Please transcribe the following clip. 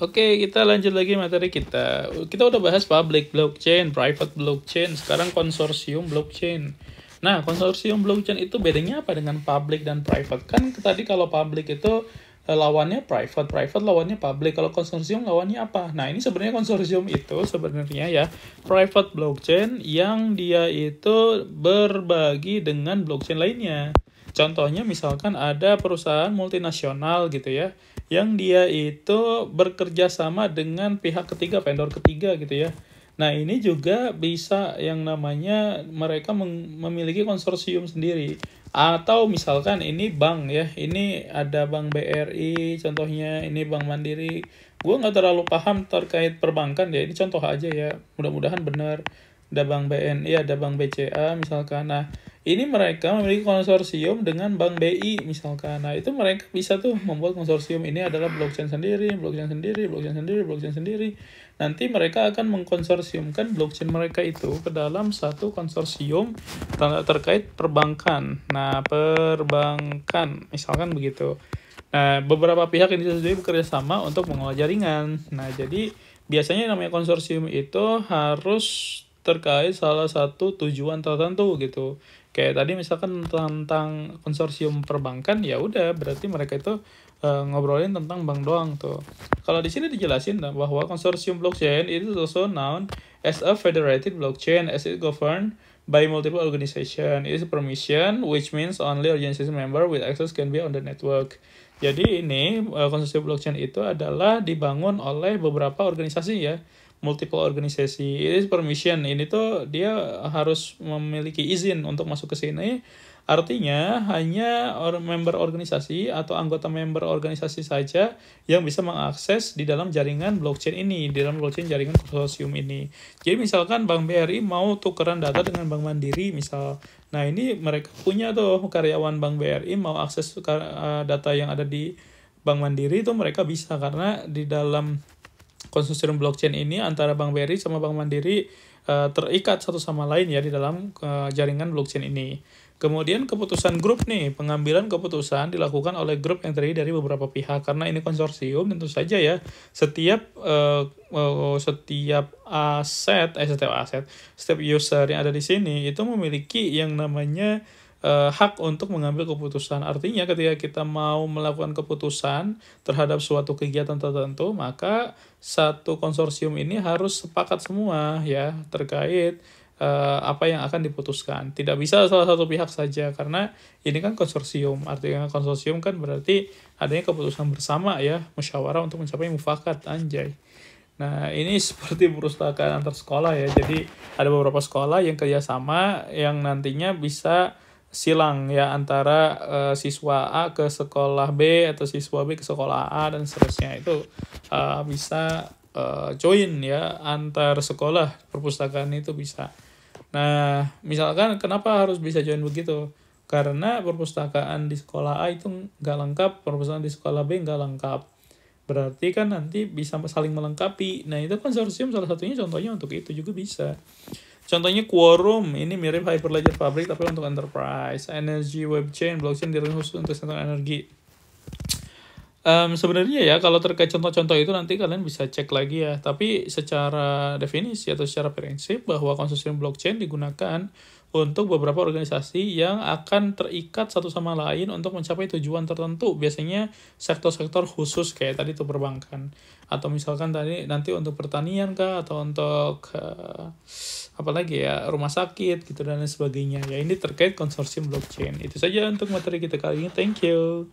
Oke, kita lanjut lagi materi kita. Kita udah bahas public blockchain, private blockchain, sekarang konsorsium blockchain. Nah, konsorsium blockchain itu bedanya apa dengan public dan private? Kan tadi kalau public itu eh, lawannya private, private lawannya public. Kalau konsorsium lawannya apa? Nah, ini sebenarnya konsorsium itu sebenarnya ya private blockchain yang dia itu berbagi dengan blockchain lainnya. Contohnya misalkan ada perusahaan multinasional gitu ya yang dia itu bekerja sama dengan pihak ketiga, vendor ketiga gitu ya. Nah, ini juga bisa yang namanya mereka memiliki konsorsium sendiri. Atau misalkan ini bank ya, ini ada bank BRI contohnya, ini bank Mandiri. Gue nggak terlalu paham terkait perbankan ya, ini contoh aja ya, mudah-mudahan benar ada Bank BNI, iya, ada Bank BCA misalkan. Nah, ini mereka memiliki konsorsium dengan Bank BI misalkan. Nah, itu mereka bisa tuh membuat konsorsium ini adalah blockchain sendiri, blockchain sendiri, blockchain sendiri, blockchain sendiri. Nanti mereka akan mengkonsorsiumkan blockchain mereka itu ke dalam satu konsorsium terkait perbankan. Nah, perbankan misalkan begitu. Nah, beberapa pihak ini sendiri bekerja sama untuk mengelola jaringan. Nah, jadi biasanya namanya konsorsium itu harus terkait salah satu tujuan tertentu gitu kayak tadi misalkan tentang konsorsium perbankan ya udah berarti mereka itu uh, ngobrolin tentang bank doang tuh kalau di sini dijelasin bahwa konsorsium blockchain itu also known as a federated blockchain as it governed by multiple organization is permission which means only organization member with access can be on the network jadi ini eh, konsorsium blockchain itu adalah dibangun oleh beberapa organisasi ya multiple organisasi ini is permission ini tuh dia harus memiliki izin untuk masuk ke sini artinya hanya or member organisasi atau anggota member organisasi saja yang bisa mengakses di dalam jaringan blockchain ini di dalam blockchain jaringan konsorsium ini jadi misalkan bank BRI mau tukeran data dengan bank Mandiri misal nah ini mereka punya tuh karyawan bank BRI mau akses eh, data yang ada di bank Mandiri itu mereka bisa karena di dalam konsorsium blockchain ini antara Bank BRI sama Bank Mandiri uh, terikat satu sama lain ya di dalam uh, jaringan blockchain ini. Kemudian keputusan grup nih, pengambilan keputusan dilakukan oleh grup yang terdiri dari beberapa pihak karena ini konsorsium tentu saja ya. Setiap uh, uh, setiap aset, eh setiap aset, setiap user yang ada di sini itu memiliki yang namanya uh, hak untuk mengambil keputusan. Artinya ketika kita mau melakukan keputusan terhadap suatu kegiatan tertentu, maka satu konsorsium ini harus sepakat semua ya terkait eh, apa yang akan diputuskan. Tidak bisa salah satu pihak saja karena ini kan konsorsium. Artinya konsorsium kan berarti adanya keputusan bersama ya, musyawarah untuk mencapai mufakat anjay. Nah, ini seperti perpustakaan antar sekolah ya. Jadi ada beberapa sekolah yang kerjasama yang nantinya bisa silang ya antara uh, siswa A ke sekolah B atau siswa B ke sekolah A dan seterusnya itu uh, bisa uh, join ya antar sekolah perpustakaan itu bisa. Nah, misalkan kenapa harus bisa join begitu? Karena perpustakaan di sekolah A itu nggak lengkap, perpustakaan di sekolah B nggak lengkap. Berarti kan nanti bisa saling melengkapi. Nah, itu konsorsium salah satunya contohnya untuk itu juga bisa. Contohnya Quorum, ini mirip Hyperledger Fabric tapi untuk enterprise. Energy Web Chain, blockchain khusus untuk sentral energi. Um, sebenarnya ya kalau terkait contoh-contoh itu nanti kalian bisa cek lagi ya. Tapi secara definisi atau secara prinsip bahwa konsorsium blockchain digunakan untuk beberapa organisasi yang akan terikat satu sama lain untuk mencapai tujuan tertentu. Biasanya sektor-sektor khusus kayak tadi itu perbankan atau misalkan tadi nanti untuk pertanian kah atau untuk uh, apa lagi ya rumah sakit gitu dan lain sebagainya. Ya ini terkait konsorsium blockchain. Itu saja untuk materi kita kali ini. Thank you.